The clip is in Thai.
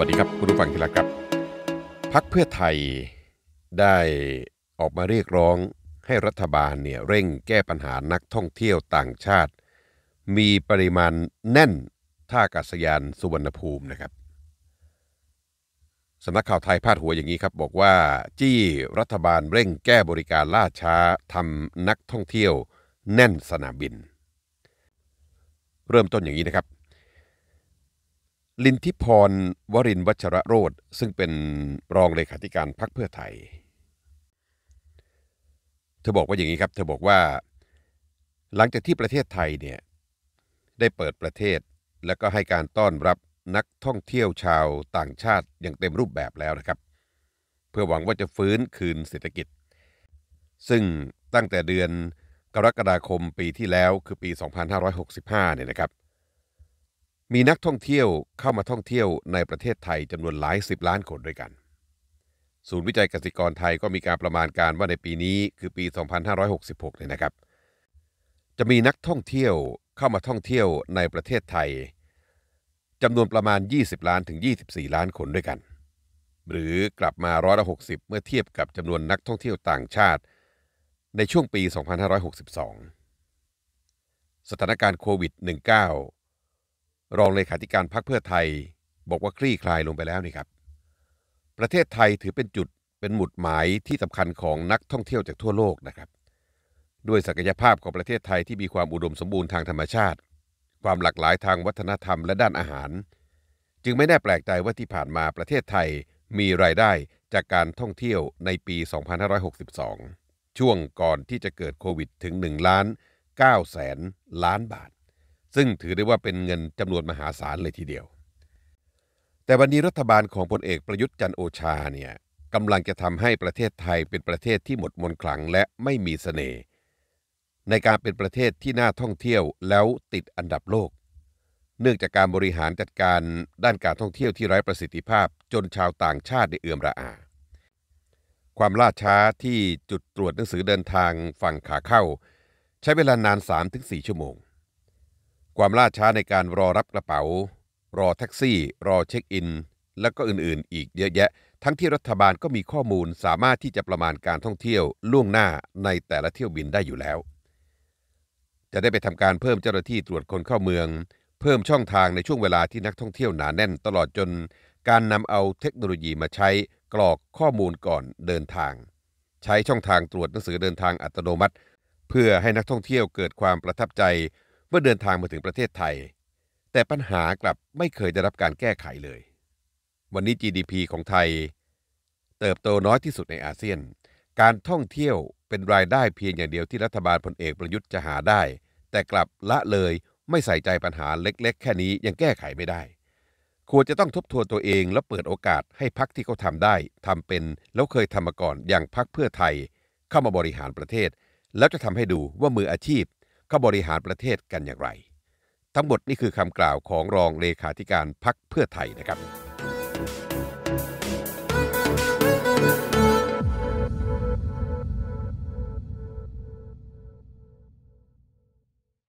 วัสดีครับคุณผู้ฟังที่รักครับพักเพื่อไทยได้ออกมาเรียกร้องให้รัฐบาลเนี่ยเร่งแก้ปัญหานักท่องเที่ยวต่างชาติ มีปริมาณแน่นท่าอากาศยานสุวรรณภูมินะครับสำนักข่าวไทยพาดหัวอย่างนี้ครับ บอกว่า จี้รัฐบาลเร่งแก้บริการล่าช้าทำนักท่องเที่ยวแน่นสนามบิน เริ่มต้นอย่างนี้นะครับลินทิพรวรินวัชระโรธซึ่งเป็นรองเลขาธิการพรรคเพื่อไทยเธอบอกว่าอย่างนี้ครับ เธอบอกว่าหลังจากที่ประเทศไทยเนี่ยได้เปิดประเทศ และก็ให้การต้อนรับนักท่องเที่ยวชาวต่างชาติอย่างเต็มรูปแบบแล้วนะครับ เพื่อหวังว่าจะฟื้นคืนเศรษฐกิจ ซึ่งตั้งแต่เดือนกรกฎาคมปีที่แล้วคือปี 2565เนี่ยนะครับมีนักท่องเที่ยวเข้ามาท่องเที่ยวในประเทศไทยจำนวนหลายสิบล้านคนด้วยกัน ศูนย์วิจัยเกษตรกรไทยก็มีการประมาณการว่าในปีนี้คือปี 2566 เนี่ยนะครับ จะมีนักท่องเที่ยวเข้ามาท่องเที่ยวในประเทศไทยจำนวนประมาณ 20 ล้านถึง 24 ล้านคนด้วยกัน หรือกลับมาร้อยละ60 เมื่อเทียบกับจำนวนนักท่องเที่ยวต่างชาติ ในช่วงปี 2562 สถานการณ์โควิด -19 รองเลขาธิการพรรคเพื่อไทย บอกว่าคลี่คลายลงไปแล้วนี่ครับ ประเทศไทยถือเป็นจุดเป็นหมุดหมายที่สำคัญของนักท่องเที่ยวจากทั่วโลกนะครับ ด้วยศักยภาพของประเทศไทย ที่มีความอุดมสมบูรณ์ทางธรรมชาติ ความหลากหลายทางวัฒนธรรมและด้านอาหาร จึงไม่แน่แปลกใจว่าที่ผ่านมาประเทศไทยมีรายได้จากการท่องเที่ยวในปี 2562 ช่วงก่อนที่จะเกิดโควิดถึง1ล้าน9แสนล้านบาทซึ่งถือได้ว่าเป็นเงินจำนวนมหาศาลเลยทีเดียว แต่วันนี้รัฐบาลของพลเอกประยุทธ์จันโอชาเนี่ยกำลังจะทำให้ประเทศไทยเป็นประเทศที่หมดมนคลังและไม่มีสเสน่ห์ในการเป็นประเทศที่น่าท่องเที่ยวแล้วติดอันดับโลก เนื่องจากการบริหารจัดการด้านการท่องเที่ยวที่ไร้ประสิทธิภาพจนชาวต่างชาติได้เอื่อมระอา ความล่าช้าที่จุดตรวจหนังสือเดินทางฝั่งขาเข้า ใช้เวลานาน3-4ชั่วโมงความล่าช้าในการรอรับกระเป๋า รอแท็กซี่ รอเช็คอิน และก็อื่นๆ อีกเยอะแยะ ทั้งที่รัฐบาลก็มีข้อมูลสามารถที่จะประมาณการท่องเที่ยวล่วงหน้าในแต่ละเที่ยวบินได้อยู่แล้ว จะได้ไปทำการเพิ่มเจ้าหน้าที่ตรวจคนเข้าเมือง เพิ่มช่องทางในช่วงเวลาที่นักท่องเที่ยวหนาแน่นตลอดจนการนำเอาเทคโนโลยีมาใช้กรอกข้อมูลก่อนเดินทาง ใช้ช่องทางตรวจหนังสือเดินทางอัตโนมัติ เพื่อให้นักท่องเที่ยวเกิดความประทับใจเมื่อเดินทางมาถึงประเทศไทย แต่ปัญหากลับไม่เคยได้รับการแก้ไขเลย วันนี้ GDP ของไทยเติบโตน้อยที่สุดในอาเซียน การท่องเที่ยวเป็นรายได้เพียงอย่างเดียวที่รัฐบาลพลเอกประยุทธ์จะหาได้ แต่กลับละเลยไม่ใส่ใจปัญหาเล็กๆแค่นี้ยังแก้ไขไม่ได้ ควรจะต้องทบทวนตัวเองและเปิดโอกาสให้พักที่เขาทำได้ทำเป็นแล้วเคยทำมาก่อนอย่างพักเพื่อไทย เข้ามาบริหารประเทศ แล้วจะทำให้ดูว่ามืออาชีพเขาบริหารประเทศกันอย่างไร ทั้งหมดนี่คือคำกล่าวของรองเลขาธิการพักเพื่อไทยนะครับ